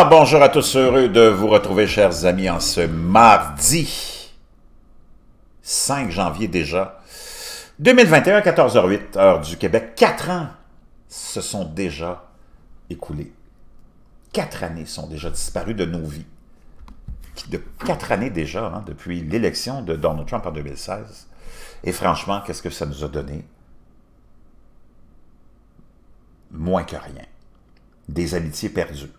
Ah, bonjour à tous, heureux de vous retrouver, chers amis, en ce mardi 5 janvier déjà, 2021, 14h08, heure du Québec. Quatre ans se sont déjà écoulés. Quatre années sont déjà disparues de nos vies. De quatre années déjà, hein, depuis l'élection de Donald Trump en 2016. Et franchement, qu'est-ce que ça nous a donné? Moins que rien. Des amitiés perdues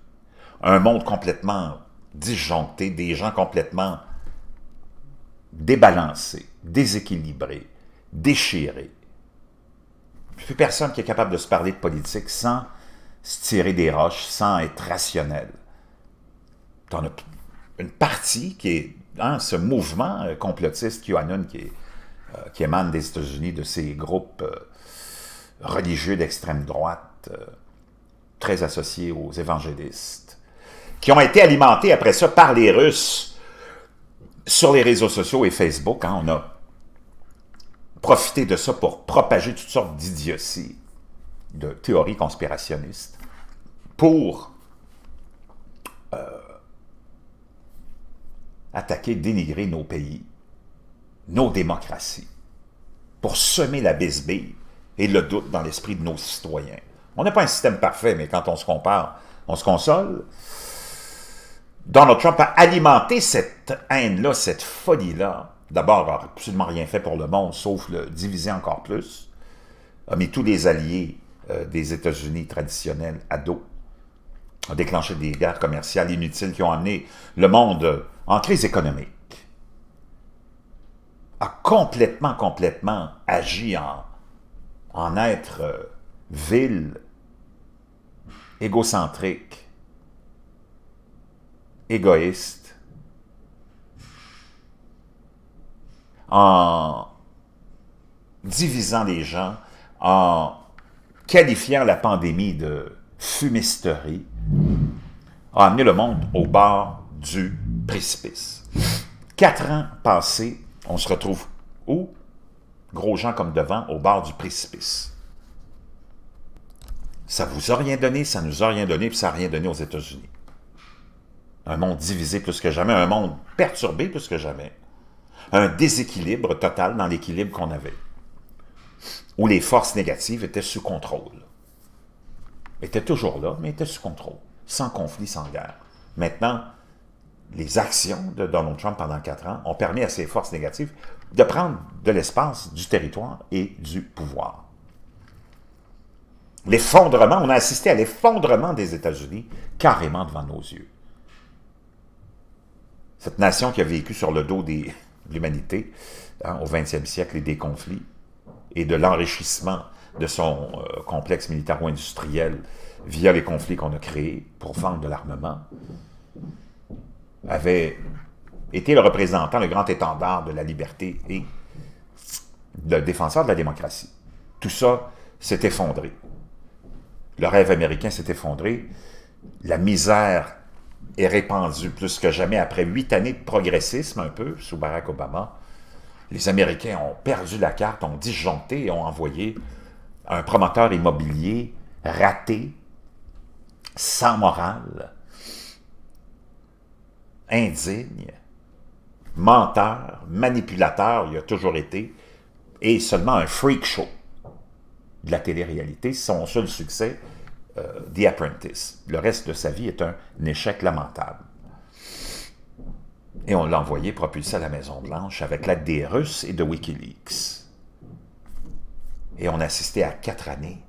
un monde complètement disjoncté, des gens complètement débalancés, déséquilibrés, déchirés. Plus personne qui est capable de se parler de politique sans se tirer des roches, sans être rationnel. T'en as une partie qui est dans hein, ce mouvement euh, complotiste qui, est, euh, émane des États-Unis, de ces groupes euh, religieux d'extrême droite, très associés aux évangélistes, qui ont été alimentés après ça par les Russes sur les réseaux sociaux et Facebook. Hein. on a profité de ça pour propager toutes sortes d'idioties, de théories conspirationnistes, pour euh, attaquer, dénigrer nos pays, nos démocraties, pour semer la bisbille et le doute dans l'esprit de nos citoyens. On n'a pas un système parfait, mais quand on se compare, on se console. Donald Trump a alimenté cette haine-là, cette folie-là. D'abord, il n'a absolument rien fait pour le monde, sauf le diviser encore plus. A mis tous les alliés euh, des États-Unis traditionnels à dos. A déclenché des guerres commerciales inutiles qui ont amené le monde euh, en crise économique. A complètement, complètement agi en, en être euh, vil, égocentrique, égoïste, en divisant les gens, en qualifiant la pandémie de fumisterie, a amené le monde au bord du précipice. Quatre ans passés, on se retrouve où? Gros gens comme devant, au bord du précipice. Ça ne vous a rien donné, ça ne nous a rien donné, puis ça n'a rien donné aux États-Unis un monde divisé plus que jamais, un monde perturbé plus que jamais, un déséquilibre total dans l'équilibre qu'on avait, où les forces négatives étaient sous contrôle. Étaient toujours là, mais étaient sous contrôle, sans conflit, sans guerre. Maintenant, les actions de Donald Trump pendant quatre ans ont permis à ces forces négatives de prendre de l'espace, du territoire et du pouvoir. L'effondrement, on a assisté à l'effondrement des États-Unis carrément devant nos yeux cette nation qui a vécu sur le dos de l'humanité hein, au 20e siècle et des conflits et de l'enrichissement de son euh, complexe militaro-industriel via les conflits qu'on a créés pour vendre de l'armement, avait été le représentant, le grand étendard de la liberté et le défenseur de la démocratie. Tout ça s'est effondré. Le rêve américain s'est effondré. La misère est répandu plus que jamais après huit années de progressisme un peu sous Barack Obama. Les Américains ont perdu la carte, ont disjoncté et ont envoyé un promoteur immobilier raté, sans morale, indigne, menteur, manipulateur, il a toujours été, et seulement un freak show de la télé-réalité. Son seul succès, euh, The Apprentice. Le reste de sa vie est un échec lamentable. Et on l'a envoyé propulser à la Maison-Blanche avec l'aide des Russes et de Wikileaks. Et on assistait à quatre années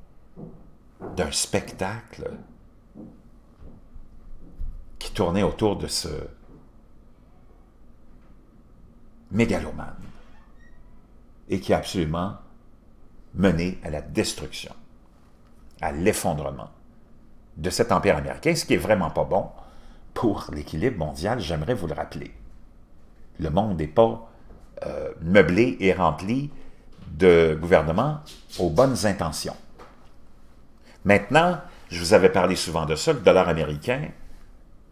d'un spectacle qui tournait autour de ce mégalomane et qui a absolument mené à la destruction, à l'effondrement de cet empire américain, ce qui est vraiment pas bon pour l'équilibre mondial, j'aimerais vous le rappeler. Le monde n'est pas euh, meublé et rempli de gouvernements aux bonnes intentions. Maintenant, je vous avais parlé souvent de ça, le dollar américain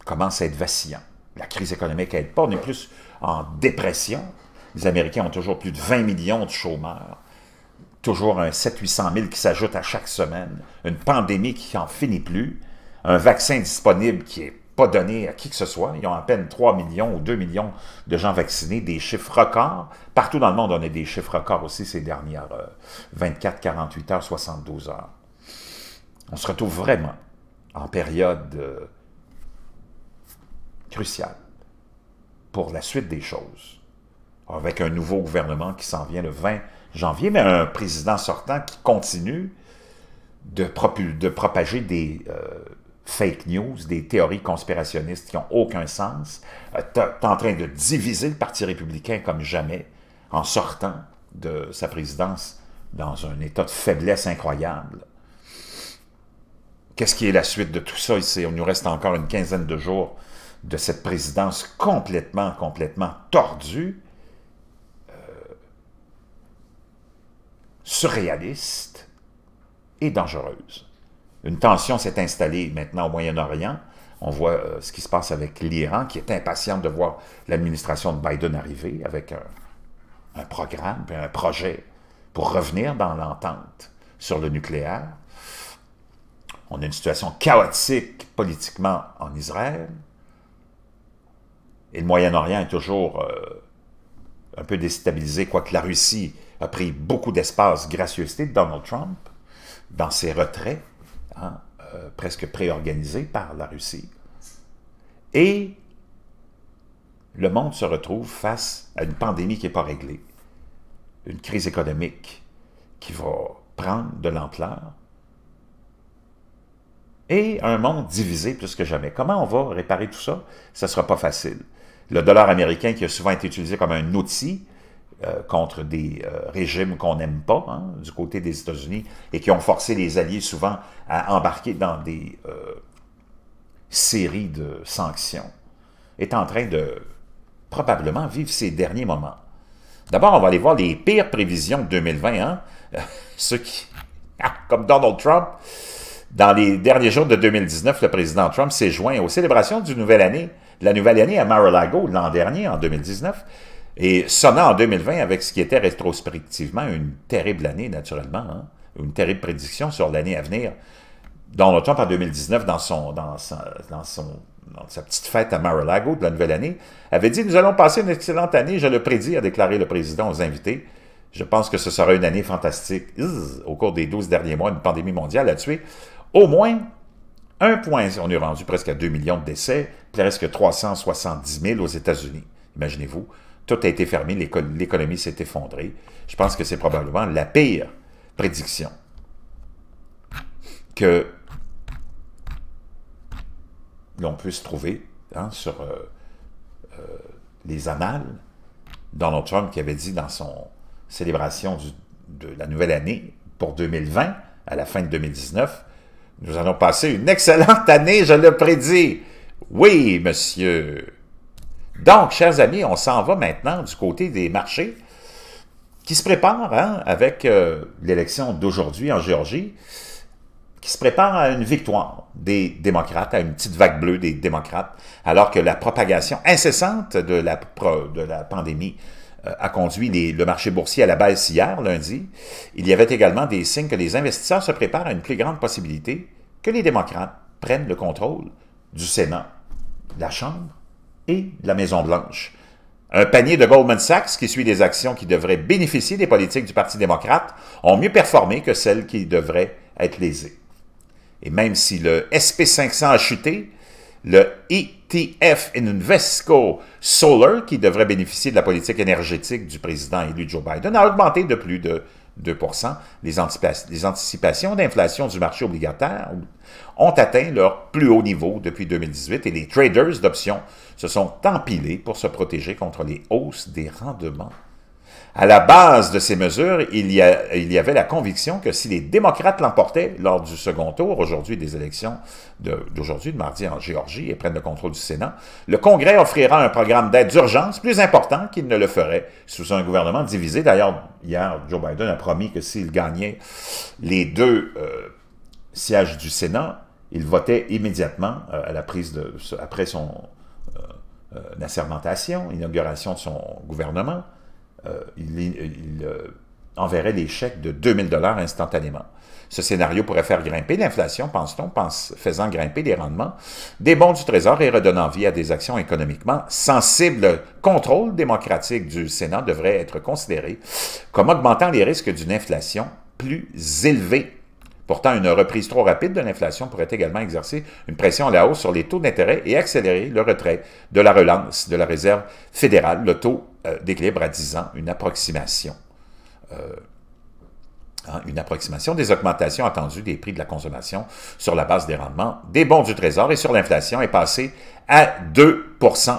commence à être vacillant. La crise économique n'aide pas, on est plus en dépression. Les Américains ont toujours plus de 20 millions de chômeurs toujours un 7 800 000 qui s'ajoute à chaque semaine, une pandémie qui n'en finit plus, un vaccin disponible qui n'est pas donné à qui que ce soit. Ils ont à peine 3 millions ou 2 millions de gens vaccinés, des chiffres records. Partout dans le monde, on a des chiffres records aussi ces dernières 24, euh, 48 heures, 72 heures. On se retrouve vraiment en période euh, cruciale pour la suite des choses, avec un nouveau gouvernement qui s'en vient le 20 janvier, mais un président sortant qui continue de, de propager des euh, fake news, des théories conspirationnistes qui n'ont aucun sens. Euh, est en train de diviser le Parti républicain comme jamais en sortant de sa présidence dans un état de faiblesse incroyable. Qu'est-ce qui est la suite de tout ça? Ici? Il nous reste encore une quinzaine de jours de cette présidence complètement, complètement tordue surréaliste et dangereuse. Une tension s'est installée maintenant au Moyen-Orient. On voit euh, ce qui se passe avec l'Iran, qui est impatient de voir l'administration de Biden arriver avec un, programme, un projet pour revenir dans l'entente sur le nucléaire. On a une situation chaotique politiquement en Israël. Et le Moyen-Orient est toujours euh, un peu déstabilisé, quoique la Russie a pris beaucoup d'espace, gracieuseté de Donald Trump, dans ses retraits, hein, euh, presque préorganisés par la Russie. Et le monde se retrouve face à une pandémie qui n'est pas réglée, une crise économique qui va prendre de l'ampleur, et un monde divisé plus que jamais. Comment on va réparer tout ça? Ce ne sera pas facile. Le dollar américain qui a souvent été utilisé comme un outil euh, contre des euh, régimes qu'on n'aime pas hein, du côté des États-Unis et qui ont forcé les Alliés souvent à embarquer dans des euh, séries de sanctions, est en train de probablement vivre ses derniers moments. D'abord, on va aller voir les pires prévisions de 2020. Hein? ceux qui, ah, comme Donald Trump, dans les derniers jours de 2019, le président Trump s'est joint aux célébrations du nouvel année, de la nouvelle année à Mar-a-Lago l'an dernier, en 2019, et sonnant en 2020, avec ce qui était rétrospectivement une terrible année, naturellement, hein. une terrible prédiction sur l'année à venir, Donald Trump en 2019, dans, son, dans, dans, son, sa petite fête à Mar-a-Lago de la nouvelle année, avait dit « Nous allons passer une excellente année, je le prédis », a déclaré le président aux invités. Je pense que ce sera une année fantastique. au cours des 12 derniers mois, une pandémie mondiale a tué au moins un point, on est rendu presque à 2 millions de décès, presque 370 000 aux États-Unis. Imaginez-vous, tout a été fermé, l'économie s'est effondrée. Je pense que c'est probablement la pire prédiction que l'on puisse trouver hein, sur euh, euh, les annales. Donald Trump qui avait dit dans son célébration de la nouvelle année pour 2020, à la fin de 2019, nous allons passer une excellente année, je le prédis. Oui, monsieur donc, chers amis, on s'en va maintenant du côté des marchés qui se préparent hein, avec euh, l'élection d'aujourd'hui en Géorgie, qui se préparent à une victoire des démocrates, à une petite vague bleue des démocrates, alors que la propagation incessante de la, pandémie euh, a conduit le marché boursier à la baisse hier, lundi. Il y avait également des signes que les investisseurs se préparent à une plus grande possibilité que les démocrates prennent le contrôle du Sénat, la Chambre et la Maison-Blanche. Un panier de Goldman Sachs qui suit des actions qui devraient bénéficier des politiques du Parti démocrate ont mieux performé que celles qui devraient être lésées. Et même si le SP500 a chuté, le ETF Invesco Solar, qui devrait bénéficier de la politique énergétique du président élu Joe Biden, a augmenté de plus de 2 les, les anticipations d'inflation du marché obligataire ont atteint leur plus haut niveau depuis 2018 et les traders d'options se sont empilés pour se protéger contre les hausses des rendements à la base de ces mesures, il y, avait la conviction que si les démocrates l'emportaient lors du second tour, aujourd'hui des élections d'aujourd'hui, de, mardi en Géorgie, et prennent le contrôle du Sénat, le Congrès offrira un programme d'aide d'urgence plus important qu'il ne le ferait sous un gouvernement divisé. D'ailleurs, hier, Joe Biden a promis que s'il gagnait les deux euh, sièges du Sénat, il votait immédiatement euh, à la prise après son euh, assermentation, inauguration de son gouvernement. Euh, il, euh, enverrait des chèques de 2000 dollars instantanément. Ce scénario pourrait faire grimper l'inflation, pense-t-on, faisant grimper les rendements des bons du Trésor et redonnant vie à des actions économiquement sensibles. Le contrôle démocratique du Sénat devrait être considéré comme augmentant les risques d'une inflation plus élevée. Pourtant, une reprise trop rapide de l'inflation pourrait également exercer une pression à la hausse sur les taux d'intérêt et accélérer le retrait de la relance de la Réserve fédérale, le taux euh, d'équilibre à 10 ans, une approximation. Euh, hein, une approximation des augmentations attendues des prix de la consommation sur la base des rendements des bons du Trésor et sur l'inflation est passée à 2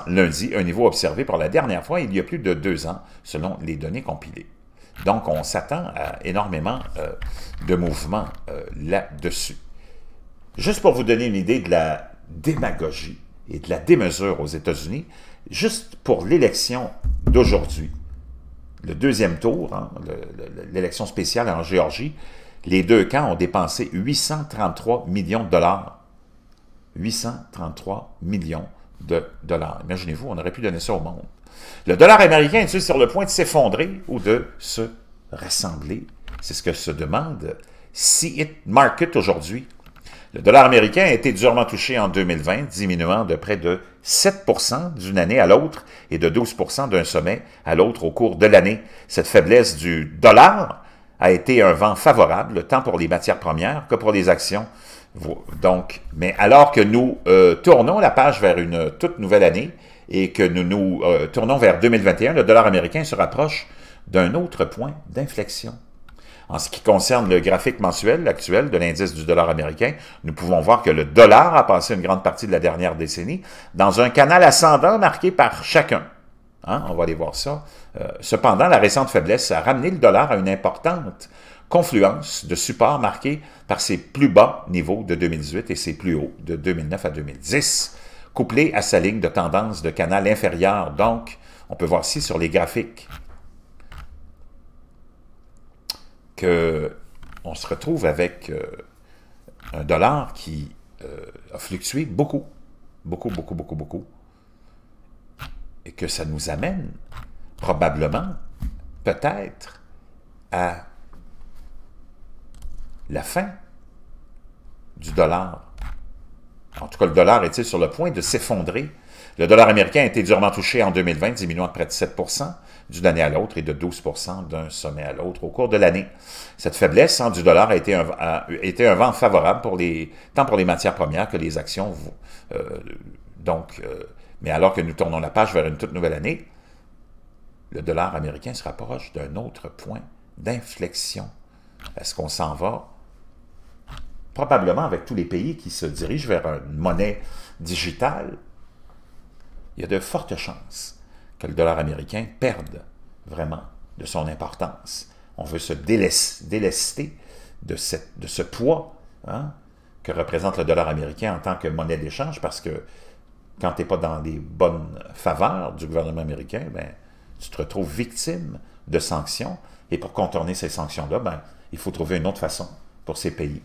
lundi, un niveau observé pour la dernière fois il y a plus de deux ans, selon les données compilées. Donc, on s'attend à énormément euh, de mouvements là-dessus. Juste pour vous donner une idée de la démagogie et de la démesure aux États-Unis, juste pour l'élection d'aujourd'hui, le deuxième tour, hein, l'élection spéciale en Géorgie, les deux camps ont dépensé 833 millions de dollars. 833 millions de dollars. Imaginez-vous, on aurait pu donner ça au monde. Le dollar américain est-il sur le point de s'effondrer ou de se rassembler? C'est ce que se demande it Market aujourd'hui. Le dollar américain a été durement touché en 2020, diminuant de près de 7 d'une année à l'autre et de 12 d'un sommet à l'autre au cours de l'année. Cette faiblesse du dollar a été un vent favorable, tant pour les matières premières que pour les actions. Donc, mais alors que nous euh, tournons la page vers une toute nouvelle année et que nous nous euh, tournons vers 2021, le dollar américain se rapproche d'un autre point d'inflexion. En ce qui concerne le graphique mensuel actuel de l'indice du dollar américain, nous pouvons voir que le dollar a passé une grande partie de la dernière décennie dans un canal ascendant marqué par chacun. Hein, on va aller voir ça. Euh, cependant, la récente faiblesse a ramené le dollar à une importante confluence de support marquée par ses plus bas niveaux de 2018 et ses plus hauts de 2009 à 2010, couplé à sa ligne de tendance de canal inférieur. Donc, on peut voir ici sur les graphiques on se retrouve avec euh, un dollar qui euh, a fluctué beaucoup, beaucoup, beaucoup, beaucoup, beaucoup, et que ça nous amène probablement, peut-être, à la fin du dollar. En tout cas, le dollar est-il sur le point de s'effondrer le dollar américain a été durement touché en 2020, diminuant de près de 7 d'une année à l'autre et de 12 d'un sommet à l'autre au cours de l'année. Cette faiblesse hein, du dollar a été, un, vent favorable pour les, tant pour les matières premières que les actions. Euh, donc, euh, mais alors que nous tournons la page vers une toute nouvelle année, le dollar américain se rapproche d'un autre point d'inflexion. Est-ce qu'on s'en va probablement avec tous les pays qui se dirigent vers une monnaie digitale il y a de fortes chances que le dollar américain perde vraiment de son importance. On veut se délester, de, ce poids hein, que représente le dollar américain en tant que monnaie d'échange parce que quand tu n'es pas dans les bonnes faveurs du gouvernement américain, ben, tu te retrouves victime de sanctions. Et pour contourner ces sanctions-là, ben, il faut trouver une autre façon pour ces pays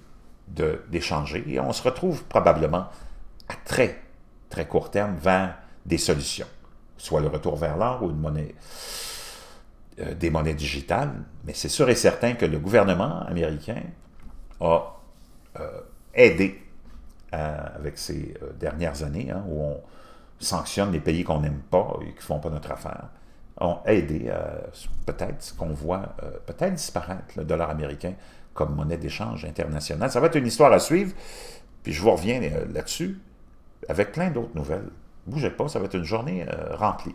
d'échanger. Et on se retrouve probablement à très, très court terme vers des solutions, soit le retour vers l'or ou une monnaie, euh, des monnaies digitales, mais c'est sûr et certain que le gouvernement américain a euh, aidé euh, avec ces dernières années, hein, où on sanctionne les pays qu'on n'aime pas et qui ne font pas notre affaire, ont aidé peut-être qu'on voit peut-être disparaître, le dollar américain, comme monnaie d'échange internationale. Ça va être une histoire à suivre, puis je vous reviens là-dessus avec plein d'autres nouvelles. Bougez pas, ça va être une journée euh, remplie.